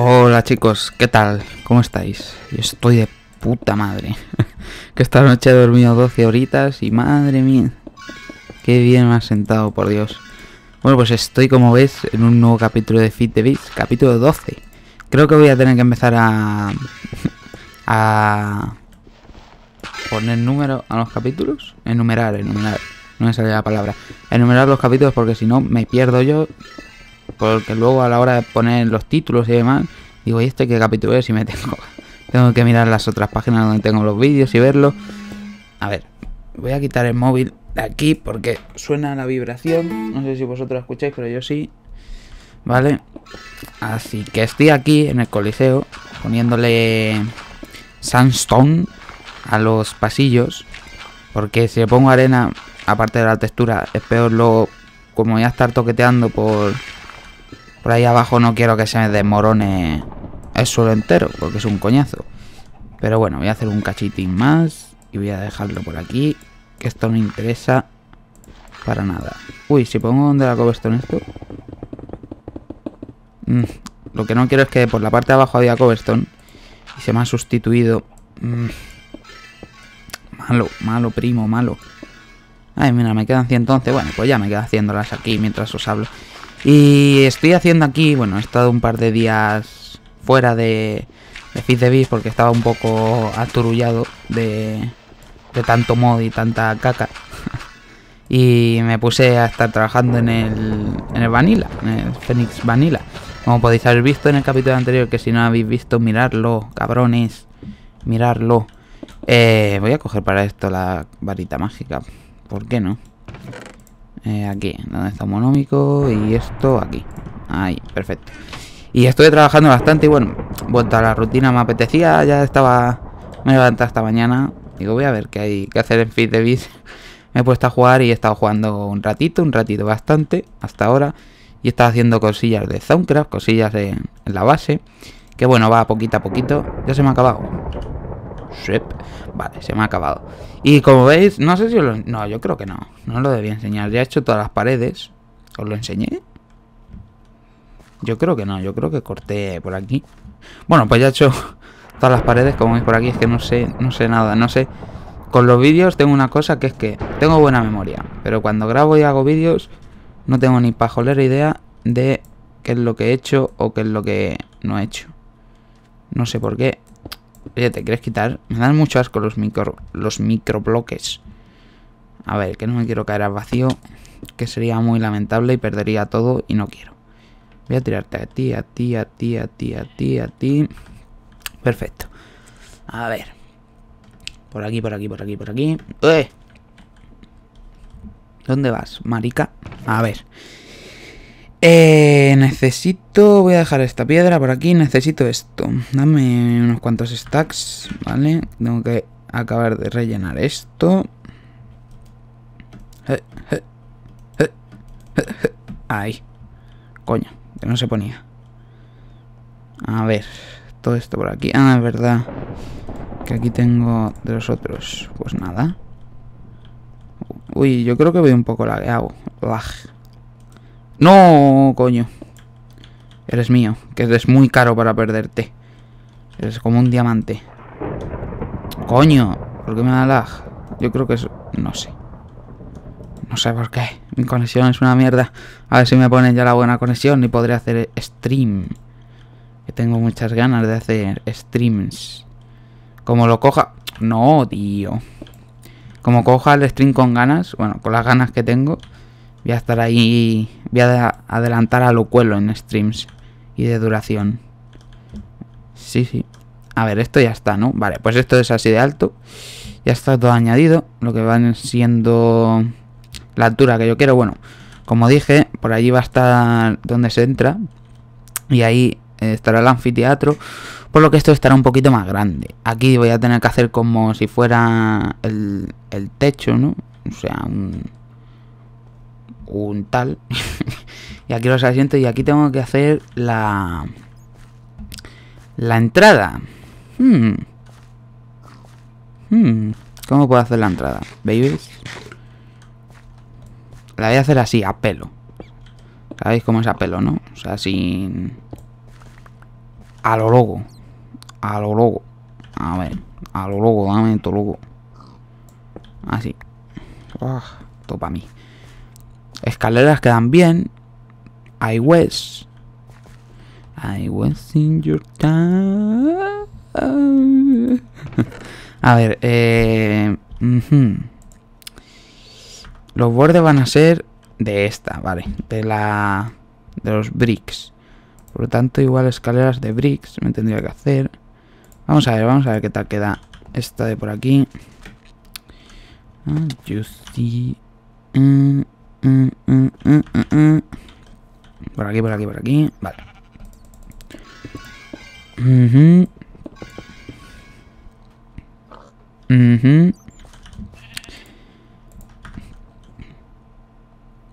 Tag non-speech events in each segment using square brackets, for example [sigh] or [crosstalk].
Hola chicos, ¿qué tal? ¿Cómo estáis? Yo estoy de puta madre. [laughs] que esta noche he dormido 12 horitas y madre mía. Qué bien me ha sentado, por Dios. Bueno, pues estoy, como veis, en un nuevo capítulo de Fit the capítulo 12. Creo que voy a tener que empezar a... [laughs] a... poner número a los capítulos. Enumerar, enumerar. No me sale la palabra. Enumerar los capítulos porque si no me pierdo yo porque luego a la hora de poner los títulos y demás, digo, ¿y este qué capítulo es? Y me tengo, [laughs] tengo que mirar las otras páginas donde tengo los vídeos y verlo A ver, voy a quitar el móvil de aquí porque suena la vibración. No sé si vosotros escucháis, pero yo sí. ¿Vale? Así que estoy aquí en el coliseo poniéndole sandstone a los pasillos. Porque si le pongo arena, aparte de la textura, es peor luego como a estar toqueteando por por ahí abajo no quiero que se me desmorone el suelo entero, porque es un coñazo. Pero bueno, voy a hacer un cachitín más y voy a dejarlo por aquí, que esto no interesa para nada. Uy, si pongo donde la cobblestone esto... Mm, lo que no quiero es que por la parte de abajo había cobblestone y se me ha sustituido... Mm. Malo, malo, primo, malo. Ay, mira, me quedan 111. Bueno, pues ya me quedo haciéndolas aquí mientras os hablo. Y estoy haciendo aquí, bueno, he estado un par de días fuera de, de Fit the Beast porque estaba un poco aturullado de, de tanto mod y tanta caca. [laughs] y me puse a estar trabajando en el, en el Vanilla, en el Phoenix Vanilla. Como podéis haber visto en el capítulo anterior, que si no habéis visto, mirarlo cabrones, mirarlo eh, voy a coger para esto la varita mágica, ¿por qué no? Eh, aquí, donde está monómico y esto aquí. Ahí, perfecto. Y estoy trabajando bastante y bueno, vuelta a la rutina me apetecía, ya estaba... Me levanté hasta mañana, digo voy a ver qué hay que hacer en Fit de [laughs] me he puesto a jugar y he estado jugando un ratito, un ratito bastante, hasta ahora. Y he estado haciendo cosillas de Soundcraft, cosillas de en la base. Que bueno, va poquito a poquito. Ya se me ha acabado. Vale, se me ha acabado. Y como veis, no sé si os lo... No, yo creo que no. No lo debía enseñar. Ya he hecho todas las paredes. ¿Os lo enseñé? Yo creo que no. Yo creo que corté por aquí. Bueno, pues ya he hecho [laughs] todas las paredes. Como veis por aquí, es que no sé, no sé nada. No sé... Con los vídeos tengo una cosa que es que tengo buena memoria. Pero cuando grabo y hago vídeos, no tengo ni pajolera idea de qué es lo que he hecho o qué es lo que no he hecho. No sé por qué. Oye, ¿te quieres quitar? Me dan mucho asco los micro los microbloques. A ver, que no me quiero caer al vacío, que sería muy lamentable y perdería todo y no quiero. Voy a tirarte a ti, a ti, a ti, a ti, a ti, a ti. Perfecto. A ver. Por aquí, por aquí, por aquí, por aquí. ¡Eh! ¿Dónde vas, marica? A ver. Eh, necesito... Voy a dejar esta piedra por aquí. Necesito esto. Dame unos cuantos stacks, ¿vale? Tengo que acabar de rellenar esto. Eh, eh, eh, Ahí. Coño, que no se ponía. A ver, todo esto por aquí. Ah, es verdad. Que aquí tengo de los otros. Pues nada. Uy, yo creo que voy un poco lagueado. Lag. No, coño. Eres mío, que es muy caro para perderte. Eres como un diamante. Coño, ¿por qué me da lag? Yo creo que es... No sé. No sé por qué. Mi conexión es una mierda. A ver si me ponen ya la buena conexión y podré hacer stream. Que tengo muchas ganas de hacer streams. Como lo coja... No, tío. Como coja el stream con ganas, bueno, con las ganas que tengo, Voy a estar ahí. Voy a adelantar a lo cuelo en streams y de duración. Sí, sí. A ver, esto ya está, ¿no? Vale, pues esto es así de alto. Ya está todo añadido. Lo que van siendo la altura que yo quiero. Bueno, como dije, por allí va a estar donde se entra. Y ahí eh, estará el anfiteatro. Por lo que esto estará un poquito más grande. Aquí voy a tener que hacer como si fuera el, el techo, ¿no? O sea, un un tal. y aquí los asientos y aquí tengo que hacer la... La entrada. Hmm. Hmm. ¿Cómo puedo hacer la entrada? ¿Veis? La voy a hacer así, a pelo. ¿Sabéis cómo es a pelo, no? O sea, sin... A lo loco. A lo loco. A ver. A lo loco, dame tu loco. Así. topa ah, todo mí. Escaleras quedan bien. I was. I was in your time. a ver, eh, Los bordes van a ser de esta, vale. De la... De los bricks. Por lo tanto, igual escaleras de bricks me tendría que hacer. Vamos a ver, vamos a ver qué tal queda esta de por aquí. Ah, mm, por aquí, por aquí, por aquí. Vale.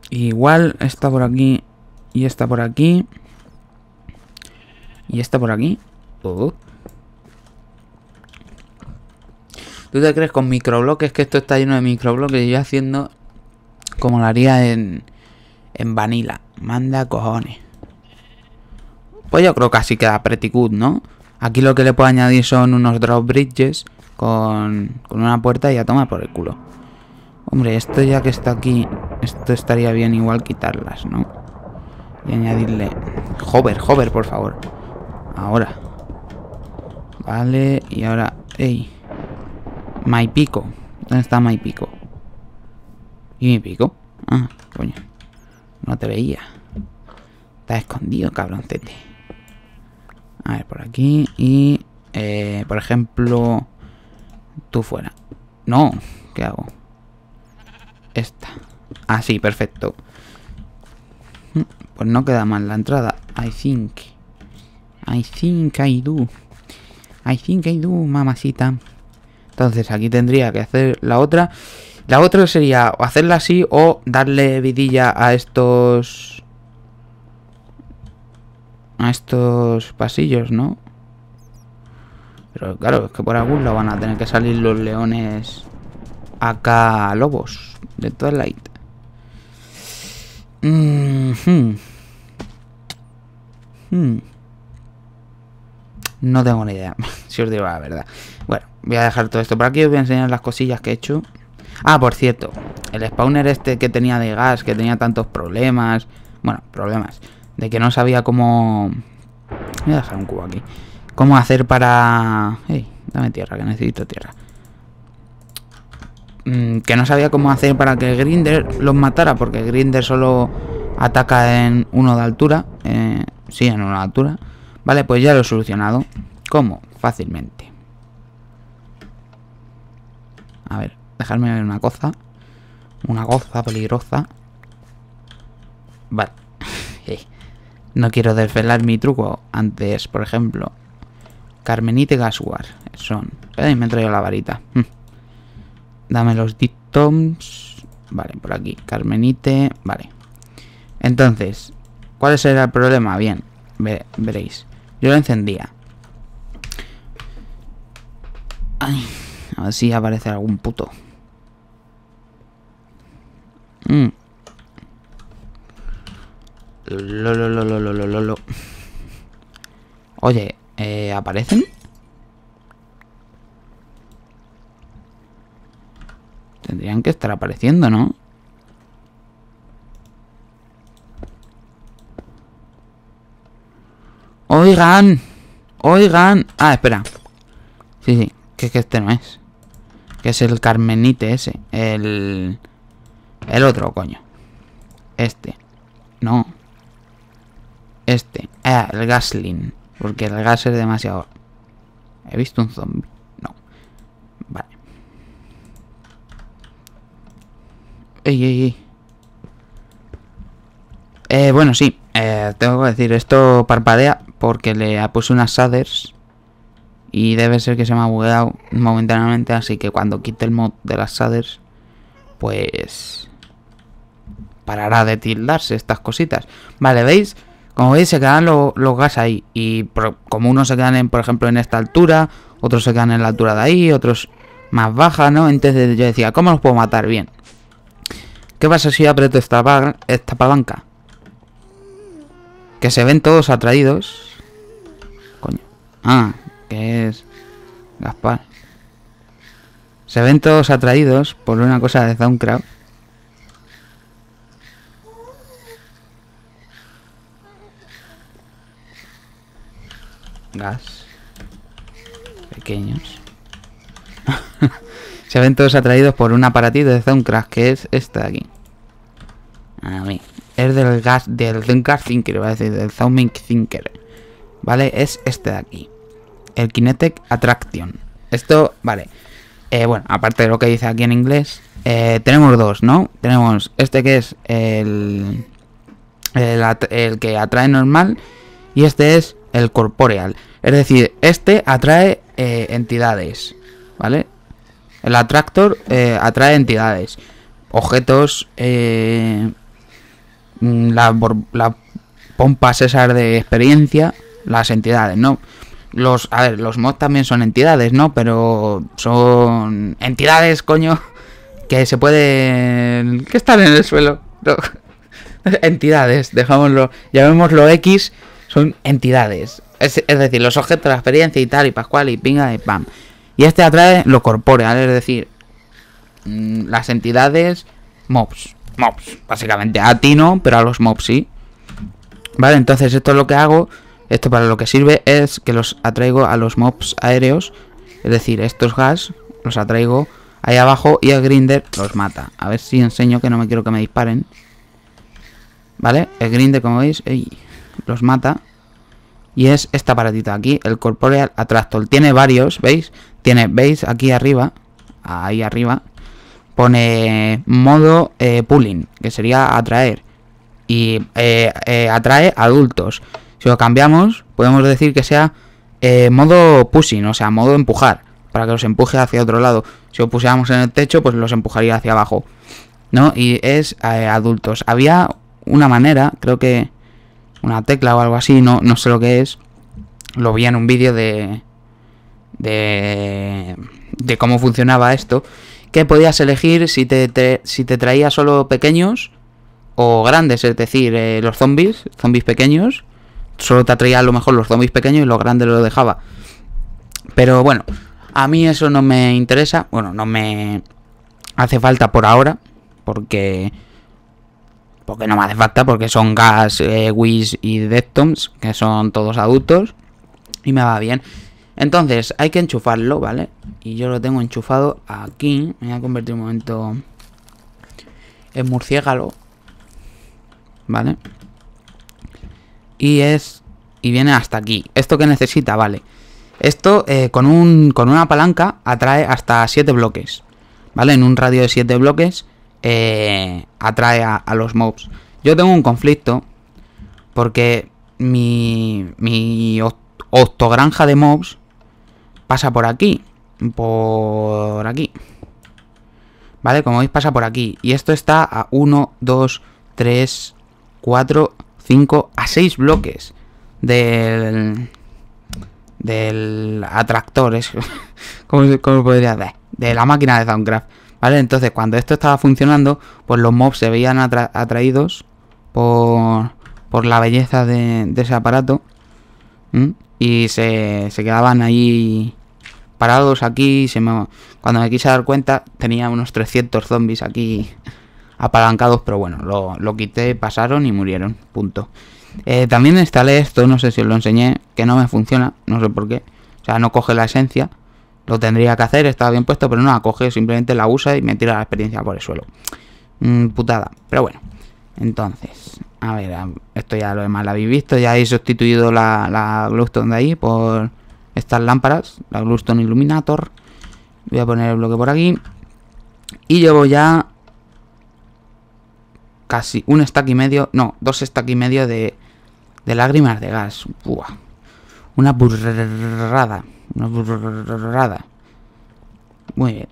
Igual está por aquí y está por aquí. Y está por aquí. Uh. ¿Tú te crees con microbloques que esto está lleno de microbloques y yo haciendo como lo haría en, Vanilla. Manda cojones. Pues yo creo que así queda pretty good, ¿no? Aquí lo que le puedo añadir son unos drop bridges con, con una puerta y a tomar por el culo. Hombre, esto ya que está aquí, esto estaría bien igual quitarlas, ¿no? Y añadirle... Hover, hover, por favor. Ahora. Vale, y ahora... ¡Ey! My pico. ¿Dónde está my pico? ¿Y me ah, coño. No te veía. Estás escondido, cabroncete. A ver, por aquí. Y, eh, por ejemplo, tú fuera. No, ¿qué hago? Esta. Así, ah, sí, perfecto. Pues no queda mal la entrada. I think. I think I do. I think I do, mamacita. Entonces aquí tendría que hacer la otra. La otra sería hacerla así o darle vidilla a estos... A estos pasillos, ¿no? Pero claro, es que por algún lado van a tener que salir los leones acá lobos de toda la -hmm. No tengo ni idea, [laughs] si os digo la verdad. Bueno, voy a dejar todo esto por aquí. Os voy a enseñar las cosillas que he hecho. Ah, por cierto, el spawner este que tenía de gas, que tenía tantos problemas... Bueno, problemas. De que no sabía cómo... Voy a dejar un cubo aquí. Cómo hacer para... Hey, dame tierra, que necesito tierra. Mm, que no sabía cómo hacer para que Grinder los matara, porque Grinder solo ataca en uno de altura. Eh, sí, en uno de altura. Vale, pues ya lo he solucionado. ¿Cómo? Fácilmente. A ver, Dejarme una cosa. Una goza peligrosa. Vale. [laughs] no quiero desvelar mi truco. Antes, por ejemplo, Carmenite Gaswar. Son. me he traído la varita. Mm. Dame los dictoms. Vale, por aquí. Carmenite. Vale. Entonces, ¿cuál será el problema? Bien, veréis. Yo lo encendía. Ay, a ver si aparece algún puto. Mm. Lo, lo, lo, lo, Oye, eh, ¿aparecen? Tendrían que estar apareciendo, ¿no? Oigan, oigan. Ah, espera. Sí, sí, que, que este no es. Que es el Carmenite ese. El... El otro, coño. Este. No. Este. Ah, el gaslin. Porque el gas es demasiado... ¿He visto un zombie? No. Vale. Ey, ey, ey. Eh, bueno, sí. Eh, tengo que decir, esto parpadea porque le ha puesto unas shaders. Y debe ser que se me ha bugueado momentáneamente. Así que cuando quite el mod de las shaders, pues parará de tildarse estas cositas. Vale, ¿veis? Como veis se quedan los gas ahí y como unos se quedan, en, por ejemplo, en esta altura, otros se quedan en la altura de ahí, otros más baja, ¿no? Entonces yo decía, ¿cómo los puedo matar bien? ¿Qué pasa si aprieto esta, palanca? Que se ven todos atraídos. Coño. Ah, que es... Gaspar. Se ven todos atraídos por una cosa de Downcraft. gas pequeños. [laughs] Se ven todos atraídos por un aparatito de Zoncraft que es este de aquí. Es del gas, del Thinker, va a decir, del Thinker. ¿Vale? Es este de aquí. El Kinetic Attraction. Esto, vale. Eh, bueno, aparte de lo que dice aquí en inglés, eh, tenemos dos, ¿no? Tenemos este que es el, el que atrae normal y este es el corporeal. Es decir, este atrae eh, entidades, ¿vale? El atractor eh, atrae entidades, objetos, eh, mm, la pompa César de experiencia, las entidades, ¿no? Los, a ver, los mods también son entidades, ¿no? Pero son entidades, coño, [laughs] que se pueden... que están en el suelo. [laughs] entidades, dejámoslo, llamémoslo X son entidades. Es, decir, los objetos, de la experiencia y tal, y pascual, y pinga, y pam. Y este atrae lo corporea es decir, mm, las entidades mobs. Mobs, básicamente. A ti no, pero a los mobs sí. Vale, entonces esto es lo que hago. Esto para lo que sirve es que los atraigo a los mobs aéreos. Es decir, estos gas los atraigo ahí abajo y el grinder los mata. A ver si enseño que no me quiero que me disparen. ¿Vale? El grinder, como veis... Ey los mata. Y es esta aparatito aquí, el Corporeal Attractor. Tiene varios, ¿veis? Tiene, ¿veis? Aquí arriba, ahí arriba, pone modo eh, pulling, que sería atraer. Y eh, eh, atrae adultos. Si lo cambiamos, podemos decir que sea modo pushing, o sea, modo empujar, para que los empuje hacia otro lado. Si lo pusiéramos en el techo, pues los empujaría hacia abajo. ¿No? Y es adultos. Había una manera, creo que una tecla o algo así, no, no sé lo que es. Lo vi en un vídeo de, de, de cómo funcionaba esto, que podías elegir si te, si te traía solo pequeños o grandes, es decir, eh, los zombies, zombies pequeños, solo te traía a lo mejor los zombies pequeños y los grandes los dejaba. Pero bueno, a mí eso no me interesa, bueno, no me hace falta por ahora, porque porque no me hace falta, porque son Gas, eh, wiz y Deptoms, que son todos adultos, y me va bien. Entonces, hay que enchufarlo, ¿vale? Y yo lo tengo enchufado aquí. Me voy a convertir un momento en murciélago, ¿vale? Y es... Y viene hasta aquí. ¿Esto que necesita? Vale. Esto eh, con, un, con una palanca atrae hasta 7 bloques, ¿vale? En un radio de 7 bloques eh, atrae a, los mobs. Yo tengo un conflicto porque mi, mi octogranja de mobs pasa por aquí. Por aquí. ¿Vale? Como veis pasa por aquí. Y esto está a 1, 2, 3, 4, 5, a 6 bloques del... Del atractor, es... [laughs] ¿Cómo, podría ver, De la máquina de Soundcraft. Entonces, cuando esto estaba funcionando, pues los mobs se veían atraídos por, la belleza de, ese aparato. Y se, quedaban ahí parados aquí. cuando me quise dar cuenta, tenía unos 300 zombies aquí apalancados, pero bueno, lo, lo quité, pasaron y murieron. Punto. Eh, también instalé esto, no sé si os lo enseñé, que no me funciona, no sé por qué. O sea, no coge la esencia. Lo tendría que hacer, estaba bien puesto, pero no la coge, simplemente la usa y me tira la experiencia por el suelo. Mm, putada, pero bueno. Entonces, a ver, esto ya lo demás lo habéis visto, ya he sustituido la, la glowstone de ahí por estas lámparas, la glowstone illuminator. Voy a poner el bloque por aquí. Y llevo ya casi un stack y medio, no, dos stack y medio de, de lágrimas de gas. una burrada. Una Muy bien.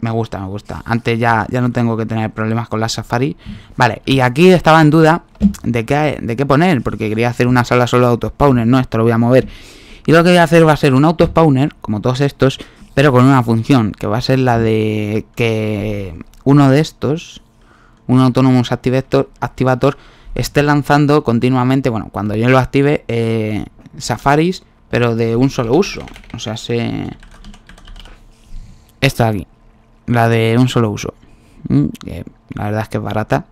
Me gusta, me gusta. Antes ya, ya no tengo que tener problemas con la Safari. Vale, y aquí estaba en duda de qué, de qué poner, porque quería hacer una sala solo de autospawner. No, esto lo voy a mover. Y lo que voy a hacer va a ser un autospawner, como todos estos, pero con una función, que va a ser la de que uno de estos, un Autonomous Activator, esté lanzando continuamente, bueno, cuando yo lo active, eh, Safaris pero de un solo uso. O sea, se... Esta de aquí. La de un solo uso. Mm, la verdad es que es barata.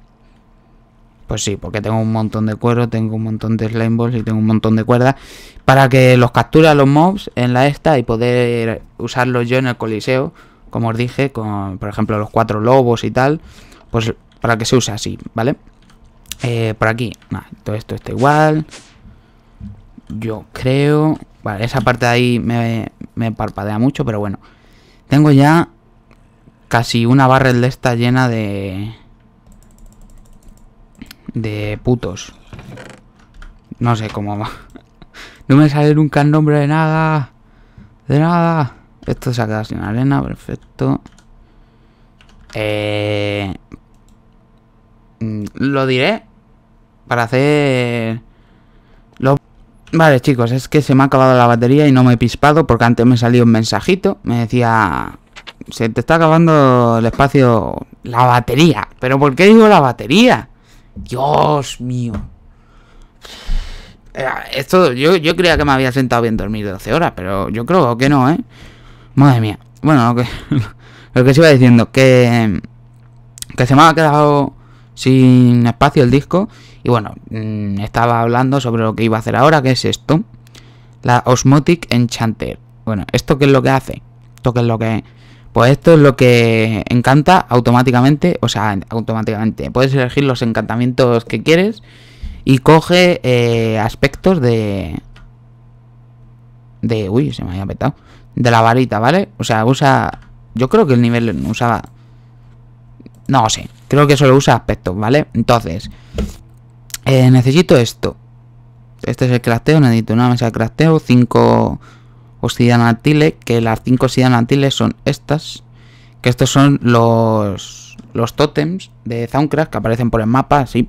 Pues sí, porque tengo un montón de cuero, tengo un montón de slime balls y tengo un montón de cuerdas. Para que los capture a los mobs en la esta y poder usarlos yo en el coliseo. Como os dije, con por ejemplo los cuatro lobos y tal. Pues para que se use así, ¿vale? Eh, por aquí, todo esto está igual yo creo... Vale, esa parte de ahí me, me parpadea mucho, pero bueno. Tengo ya casi una barrel de esta llena de... De putos. No sé cómo va. [laughs] No me sale nunca el nombre de nada. De nada. Esto se ha quedado sin arena, perfecto. Eh, mm, lo diré para hacer... Los... Vale chicos, es que se me ha acabado la batería y no me he pispado porque antes me salió un mensajito, me decía, se te está acabando el espacio, la batería, pero ¿por qué digo la batería? Dios mío. Eh, esto, yo, yo creía que me había sentado bien dormir 12 horas, pero yo creo que no, ¿eh? Madre mía. Bueno, lo que, [laughs] lo que se iba diciendo, que, que se me ha quedado sin espacio el disco y bueno, mm, estaba hablando sobre lo que iba a hacer ahora, que es esto. La Osmotic Enchanter. Bueno, ¿esto qué es lo que hace? ¿Esto qué es lo que...? Pues esto es lo que encanta automáticamente, o sea, automáticamente. Puedes elegir los encantamientos que quieres y coge eh, aspectos de... De... Uy, se me había petado. De la varita, ¿vale? O sea, usa... Yo creo que el nivel usaba... No sé, creo que solo usa aspectos, ¿vale? Entonces, eh, necesito esto. Este es el crafteo, necesito una mesa de crafteo, 5 Tile, que las 5 Tile son estas. Que estos son los, los tótems de Soundcraft que aparecen por el mapa, así,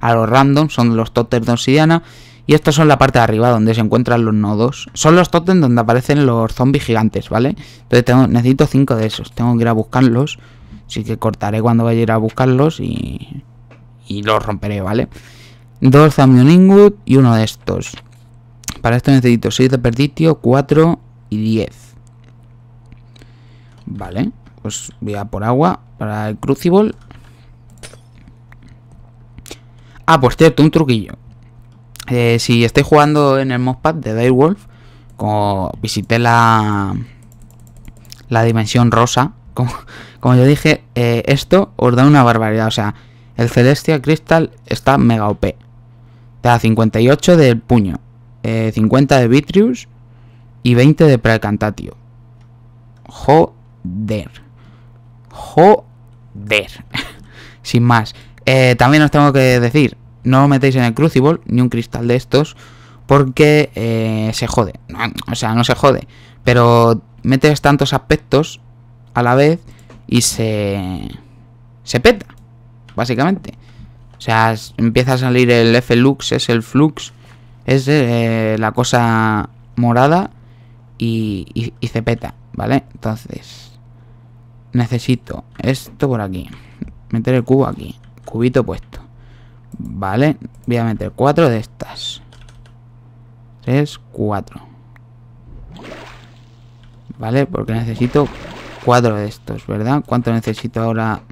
a los random, son los totems de obsidiana. Y estos son la parte de arriba donde se encuentran los nodos. Son los totems donde aparecen los zombies gigantes, ¿vale? Entonces tengo, necesito 5 de esos, tengo que ir a buscarlos. Así que cortaré cuando vaya a ir a buscarlos y, y los romperé, ¿vale? vale 2 Zamnion y uno de estos. Para esto necesito 6 de Perditio, 4 y 10. Vale, pues voy a por agua para el Crucible. Ah, pues cierto, un truquillo. Eh, si estáis jugando en el modpad de Direwolf, como visité la, la dimensión rosa, [laughs] como, como yo dije, eh, esto os da una barbaridad. O sea, el Celestial Crystal está mega OP. Te da 58 del puño, 50 eh, de Vitrius y 20 de Precantatio. Joder. Joder. [laughs] Sin más. Eh, también os tengo que decir, no metéis en el Crucible ni un cristal de estos porque eh, se jode. O sea, no se jode. Pero metes tantos aspectos a la vez y se... Se peta, básicamente. O sea, empieza a salir el F-Lux, es el Flux, es eh, la cosa morada y, y, ¿vale? Entonces, necesito esto por aquí. Meter el cubo aquí, cubito puesto. Vale, voy a meter cuatro de estas. Tres, cuatro. Vale, porque necesito cuatro de estos, ¿verdad? ¿Cuánto necesito ahora?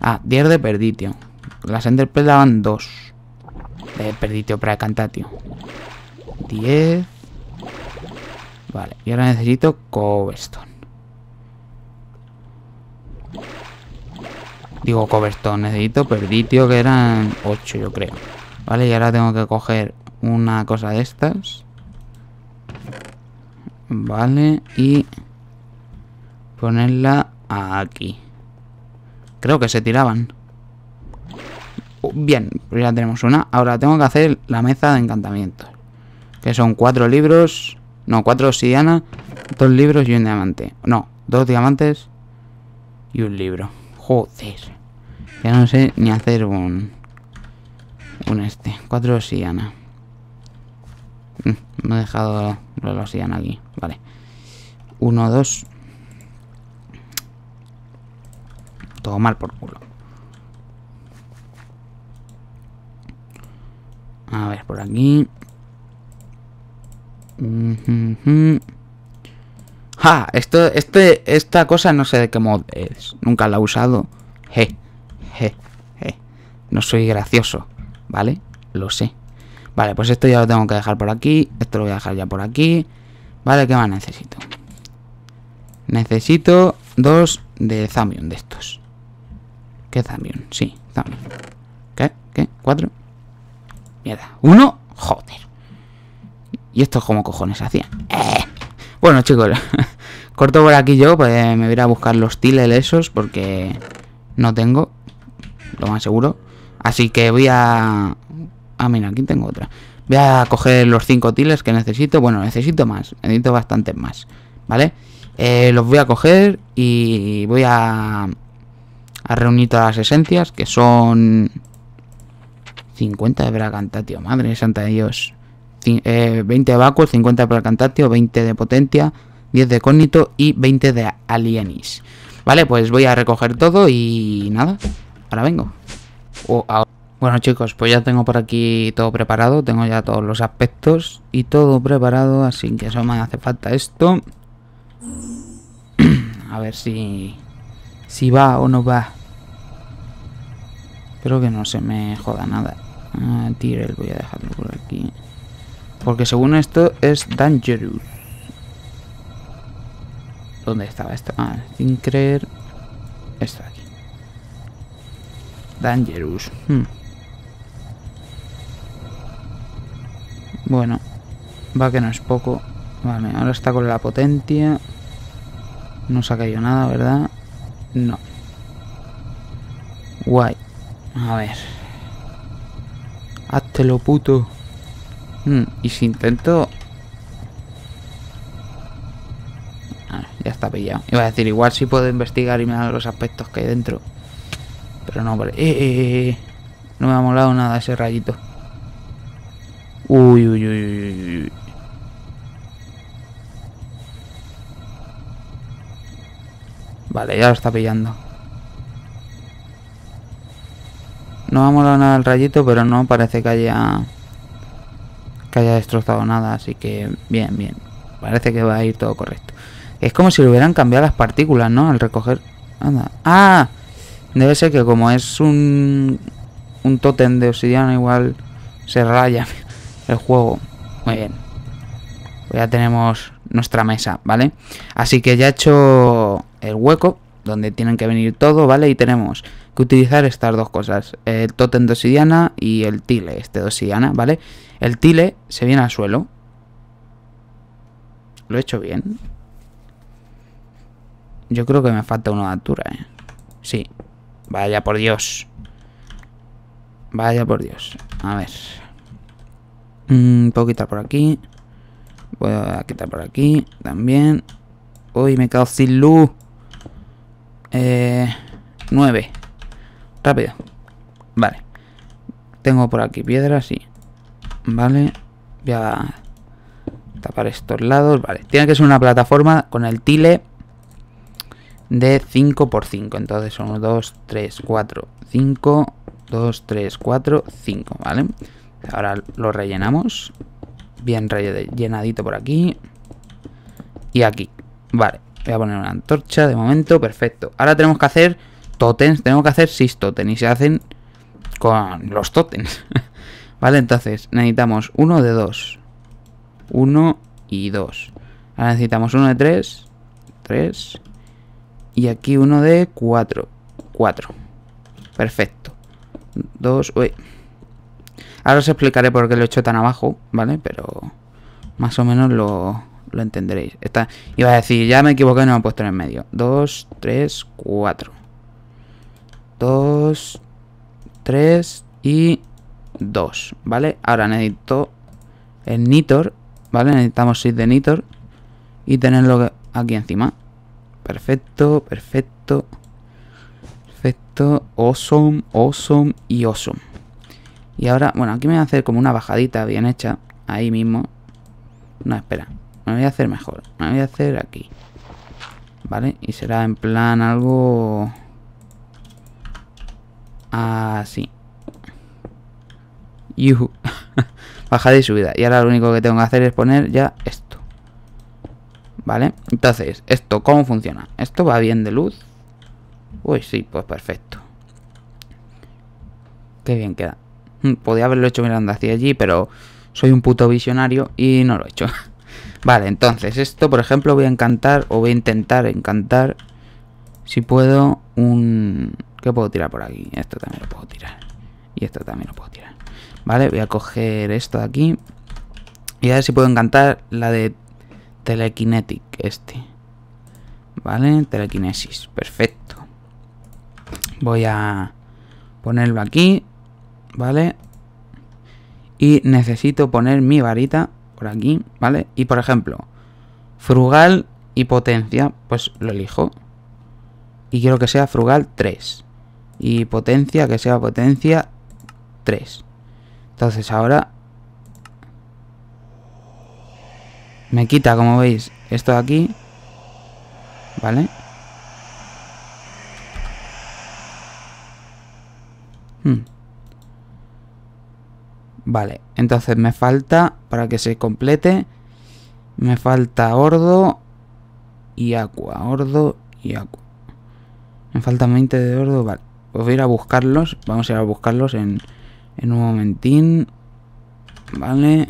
Ah, 10 de perditio. Las Enderpearls daban 2 de eh, perditio para cantar, tío. 10. Vale, y ahora necesito cobblestone. Digo cobblestone, necesito perditio que eran 8 yo creo. Vale, y ahora tengo que coger una cosa de estas. Vale, y ponerla aquí. Creo que se tiraban. Uh, bien, pues ya tenemos una. Ahora tengo que hacer la mesa de encantamientos. Que son cuatro libros. No, cuatro obsidiana dos libros y un diamante. No, dos diamantes y un libro. Joder. Ya no sé ni hacer un... Un este. Cuatro obsidiana mm, no he dejado la obsidiana aquí. Vale. Uno, dos. Todo mal por culo. A ver, por aquí. ¡Ja! Esto, este, esta cosa no sé de qué mod es. Nunca la he usado. Je, je, je. No soy gracioso, ¿vale? Lo sé. Vale, pues esto ya lo tengo que dejar por aquí. Esto lo voy a dejar ya por aquí. Vale, ¿qué más necesito? Necesito dos de Zamion de estos. ¿Qué Zamion? Sí, ¿Qué? ¿Qué? ¿Cuatro? Mierda. Uno, joder. Y esto es como cojones hacía. Eh. Bueno, chicos, [laughs] corto por aquí yo, pues eh, me voy a buscar los tiles esos porque no tengo, lo más seguro. Así que voy a... Ah, mira, aquí tengo otra. Voy a coger los cinco tiles que necesito. Bueno, necesito más, necesito bastantes más, ¿vale? Eh, los voy a coger y voy a... a reunir todas las esencias que son... 50 de Bracantatio, madre santa de Dios. 20 eh, de Vacuo 50 de Bracantatio, 20 de Potencia 10 de Cognito y 20 de Alienis. Vale, pues voy a recoger todo y nada, ahora vengo. Bueno chicos, pues ya tengo por aquí todo preparado, tengo ya todos los aspectos y todo preparado, así que eso me hace falta esto. [clears throat] a ver si, si va o no va. Espero que no se me joda nada. A ah, el voy a dejarlo por aquí. Porque según esto es Dangerous. ¿Dónde estaba esto? Ah, sin creer. está aquí. Dangerous. Hmm. Bueno. Va que no es poco. Vale, ahora está con la potencia. No se ha caído nada, ¿verdad? No. Guay. A ver lo puto. Hmm, y si intento... Ah, ya está pillado. Iba a decir, igual si puedo investigar y mirar los aspectos que hay dentro. Pero no, vale. Eh, eh, eh, no me ha molado nada ese rayito. uy, uy, uy, uy. Vale, ya lo está pillando. No ha molado nada el rayito, pero no parece que haya que haya destrozado nada, así que bien, bien. Parece que va a ir todo correcto. Es como si le hubieran cambiado las partículas, ¿no? Al recoger... ¡Ah! Debe ser que como es un... Un tótem de obsidiana igual se raya [laughs] el juego. Muy bien. ya tenemos nuestra mesa, ¿vale? Así que ya he hecho el hueco donde tienen que venir todo, ¿vale? Y tenemos que utilizar estas dos cosas, el Totem de obsidiana y el tile, este de obsidiana, ¿vale? El tile se viene al suelo. Lo he hecho bien. Yo creo que me falta uno de altura, ¿eh? Sí. Vaya por Dios. Vaya por Dios. A ver. Mm, puedo quitar por aquí. voy a quitar por aquí también. Uy, me he quedado sin luz. Eh, 9. Rápido. Vale. Tengo por aquí piedras y... Vale. Voy a tapar estos lados. Vale. Tiene que ser una plataforma con el tile de 5x5. Entonces son 2, 3, 4, 5, 2, 3, 4, 5. Vale. Ahora lo rellenamos. Bien rellenadito por aquí. Y aquí. Vale. Voy a poner una antorcha de momento. Perfecto. Ahora tenemos que hacer totens, tengo que hacer 6 totens y se hacen con los totens. [laughs] vale, entonces necesitamos uno de 2, 1 y 2. Ahora necesitamos uno de 3, 3 y aquí uno de 4, 4. Perfecto. 2, uy. Ahora os explicaré por qué lo he hecho tan abajo, ¿vale? Pero más o menos lo, lo entenderéis. Está, iba a decir, ya me equivoqué, no me he puesto en el medio. 2, 3, 4. Dos, tres y dos, ¿vale? Ahora necesito el Nitor, ¿vale? Necesitamos 6 de Nitor y tenerlo aquí encima. Perfecto, perfecto, perfecto, awesome, awesome y awesome. Y ahora, bueno, aquí me voy a hacer como una bajadita bien hecha, ahí mismo. No, espera, me voy a hacer mejor, me voy a hacer aquí. ¿Vale? Y será en plan algo Así. Ah, Yuhu. [laughs] Bajada y subida. Y ahora lo único que tengo que hacer es poner ya esto. ¿Vale? Entonces, ¿esto cómo funciona? Esto va bien de luz. Uy, sí, pues perfecto. Qué bien queda. Mm, podía haberlo hecho mirando hacia allí, pero soy un puto visionario y no lo he hecho. [laughs] vale, entonces esto, por ejemplo, voy a encantar o voy a intentar encantar, si puedo, un, ¿Qué puedo tirar por aquí? Esto también lo puedo tirar. Y esto también lo puedo tirar. Vale, voy a coger esto de aquí. Y a ver si puedo encantar la de Telekinetic, este. Vale, Telekinesis. perfecto. Voy a ponerlo aquí, ¿vale? Y necesito poner mi varita por aquí, ¿vale? Y por ejemplo, frugal y potencia, pues lo elijo. Y quiero que sea frugal 3 y potencia que sea potencia 3. Entonces ahora me quita, como veis, esto de aquí, ¿vale? Hmm. Vale, entonces me falta, para que se complete, me falta ordo y agua, ordo y agua. Me falta 20 de ordo, vale voy a ir a buscarlos. Vamos a ir a buscarlos en, un momentín. Vale.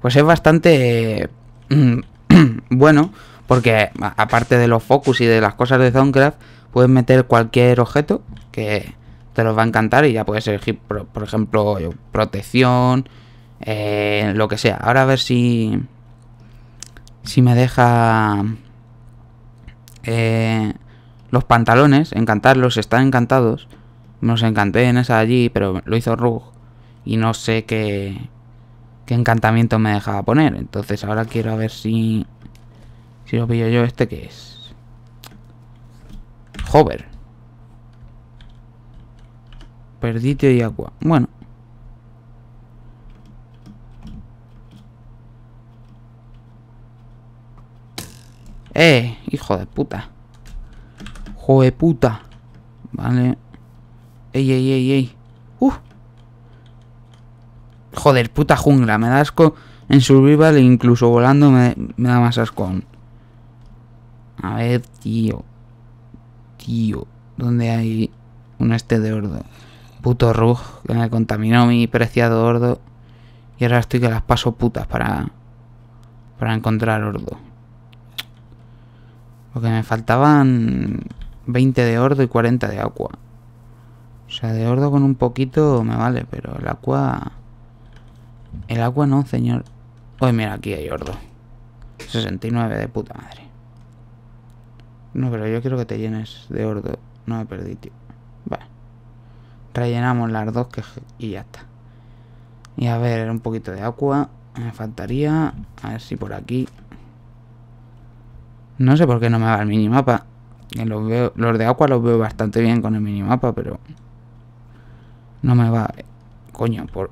Pues es bastante mm, [clears throat] bueno. Porque aparte de los focus y de las cosas de Zonecraft, puedes meter cualquier objeto que te los va a encantar y ya puedes elegir, por, ejemplo, protección, eh, lo que sea. Ahora a ver si, si me deja eh, los pantalones, encantarlos, están encantados. Nos encanté en esa allí, pero lo hizo Rug. Y no sé qué, qué encantamiento me dejaba poner. Entonces ahora quiero ver si... Si lo pillo yo, ¿este que es? Hover. Perdite y agua. Bueno. ¡Eh! Hijo de puta. Joder puta. Vale. Ey, ey, ey, ey. ¡Uf! Joder, puta jungla. Me da asco en survival e incluso volando me, da más asco aún. A ver, tío. Tío. ¿Dónde hay un este de ordo? Puto Rug, que me contaminó mi preciado ordo. Y ahora estoy que las paso putas para, para encontrar ordo. Porque me faltaban 20 de ordo y 40 de agua. O sea, de ordo con un poquito me vale, pero el agua... El agua no, señor. Hoy mira, aquí hay ordo. 69 de puta madre. No, pero yo quiero que te llenes de ordo. No me perdí, tío. Vale. Rellenamos las dos que... y ya está. Y a ver, un poquito de agua. Me faltaría. A ver si por aquí. No sé por qué no me va el minimapa. Los, de agua los veo bastante bien con el minimapa, pero no me va. Coño, por.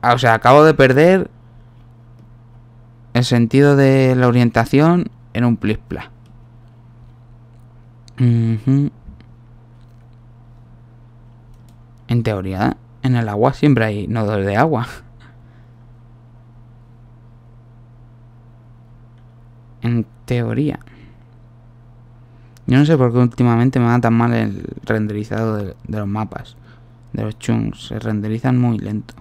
Ah, o sea, acabo de perder el sentido de la orientación en un plispla. plas En teoría, en el agua siempre hay nodos de agua. [laughs] En teoría. Yo no sé por qué últimamente me va tan mal el renderizado de, los mapas, de los chunks. Se renderizan muy lento.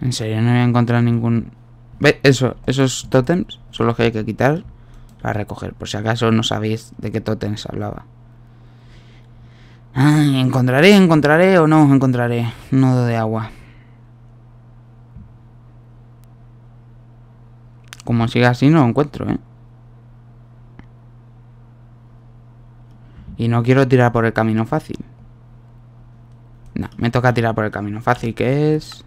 En serio, no voy a encontrar ningún... ve Eso, esos totems son los que hay que quitar para recoger. Por si acaso no sabéis de qué se hablaba. Ah, encontraré, encontraré o no encontraré. Nodo de agua. Como siga así, no lo encuentro, ¿eh? Y no quiero tirar por el camino fácil. No, me toca tirar por el camino fácil, que es...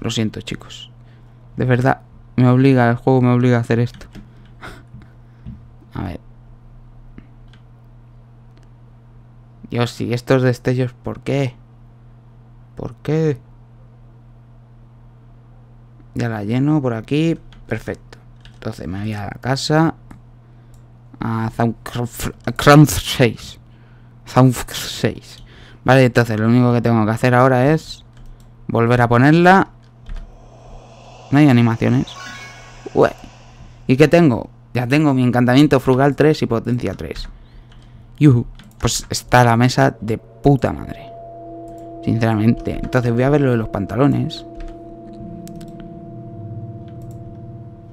Lo siento, chicos. De verdad, me obliga, el juego me obliga a hacer esto. [laughs] a ver. Dios, si estos destellos, ¿por qué? ¿Por qué? Ya la lleno por aquí. Perfecto. Entonces me voy a la casa. A Crown 6. Sound 6. Vale, entonces lo único que tengo que hacer ahora es volver a ponerla. No hay animaciones. ¿Y qué tengo? Ya tengo mi encantamiento frugal 3 y potencia 3. Pues está la mesa de puta madre. Sinceramente. Entonces voy a ver lo de los pantalones.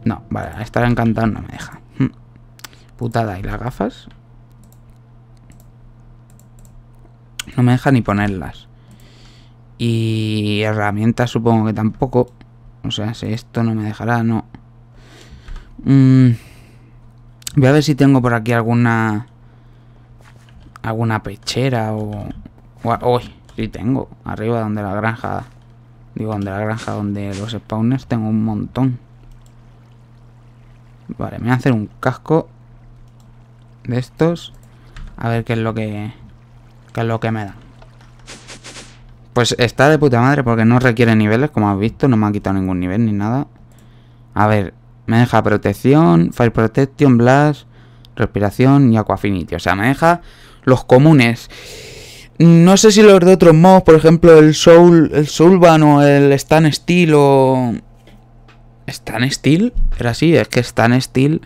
No, vale, estar encantado no me deja. Hmm. Putada. ¿Y las gafas? No me deja ni ponerlas. Y herramientas supongo que tampoco. O sea, si esto no me dejará, no. Mm. Voy a ver si tengo por aquí alguna... Alguna pechera o... o Sí, tengo. Arriba donde la granja... Digo, donde la granja, donde los spawners tengo un montón. Vale, me voy a hacer un casco de estos. A ver qué es lo que... Qué es lo que me da. Pues está de puta madre porque no requiere niveles, como has visto. No me ha quitado ningún nivel ni nada. A ver, me deja protección, fire protection, blast, respiración y aquafinity. O sea, me deja los comunes. No sé si los de otros mods, por ejemplo, el Soul, el Soulban o el Stan Steel o. ¿Stan Steel? Era así, es que Stan Steel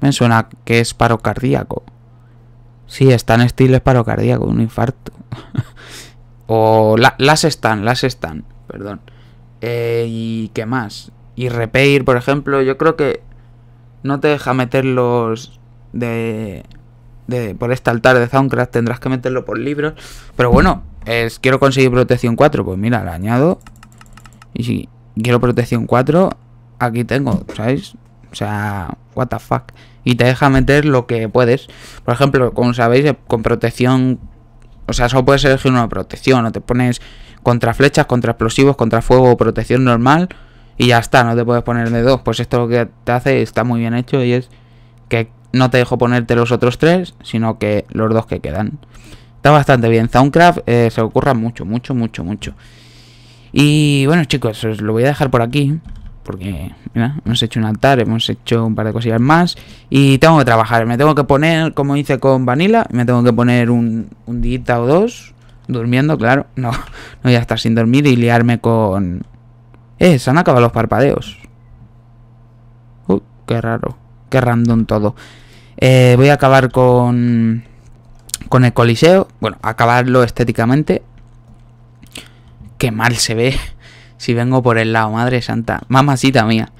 me suena que es paro cardíaco. Sí, Stan Steel es paro cardíaco, un infarto. [laughs] o las están, las están, perdón. Eh, ¿Y qué más? Y Repair, por ejemplo, yo creo que no te deja meter los de por este altar de Soundcraft tendrás que meterlo por libros. Pero bueno, es, quiero conseguir protección 4. Pues mira, le añado. Y si quiero protección 4, aquí tengo, ¿sabéis? O sea, what the fuck. Y te deja meter lo que puedes. Por ejemplo, como sabéis, eh, con protección... O sea, solo puedes elegir una protección. O te pones contra flechas, contra explosivos, contra fuego protección normal. Y ya está, no te puedes poner de dos. Pues esto lo que te hace está muy bien hecho y es que no te dejo ponerte los otros tres, sino que los dos que quedan. Está bastante bien. Soundcraft eh, se ocurra mucho, mucho, mucho, mucho. Y bueno, chicos, os lo voy a dejar por aquí. Porque, mira, hemos hecho un altar, hemos hecho un par de cosillas más. Y tengo que trabajar. Me tengo que poner, como hice con Vanilla, me tengo que poner un, un día o dos. Durmiendo, claro. [laughs] No, no voy a estar sin dormir y liarme con... Eh, se han acabado los parpadeos. Uy, uh, qué raro. Que random todo. Eh, voy a acabar con, con el coliseo. Bueno, acabarlo estéticamente. Qué mal se ve. [laughs] Si vengo por el lado, madre santa. Mamacita mía.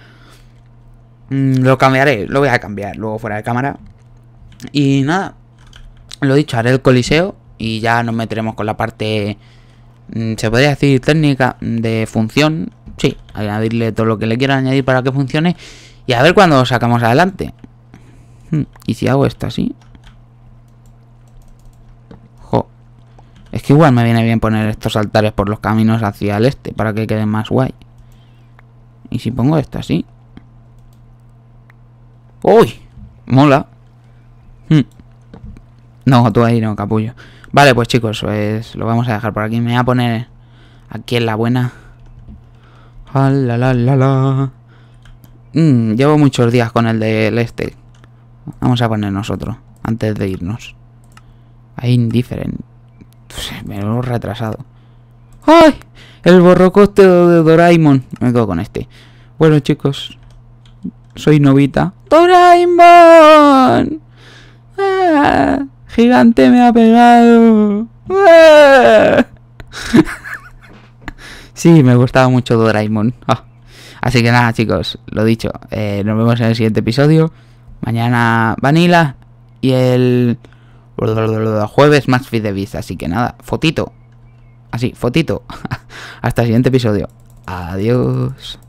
Mm, lo cambiaré, lo voy a cambiar luego fuera de cámara. Y nada, lo dicho, haré el coliseo y ya nos meteremos con la parte, mm, se podría decir, técnica de función. Sí, añadirle todo lo que le quieran añadir para que funcione. Y a ver cuándo lo sacamos adelante. Hmm, y si hago esto así. Jo. Es que igual me viene bien poner estos altares por los caminos hacia el este para que queden más guay. Y si pongo esto así. ¡Uy! Mola. Hmm. No, tú ahí no, capullo. Vale, pues chicos, es pues lo vamos a dejar por aquí. Me voy a poner aquí en la buena. Ah, la, la, la. Mm, llevo muchos días con el del este. Vamos a poner nosotros, antes de irnos. Ahí indiferent. Me lo he retrasado. ¡Ay! El borrocoste de Doraemon. Me quedo con este. Bueno, chicos. Soy novita. ¡Doraemon! ¡Ah! ¡Gigante me ha pegado! ¡Ah! [laughs] sí, me gustaba mucho Doraemon. ¡Ah! Así que nada, chicos, lo dicho. Eh, nos vemos en el siguiente episodio. Mañana Vanilla y el jueves más feed de Así que nada, fotito. Así, fotito. [laughs] Hasta el siguiente episodio. Adiós.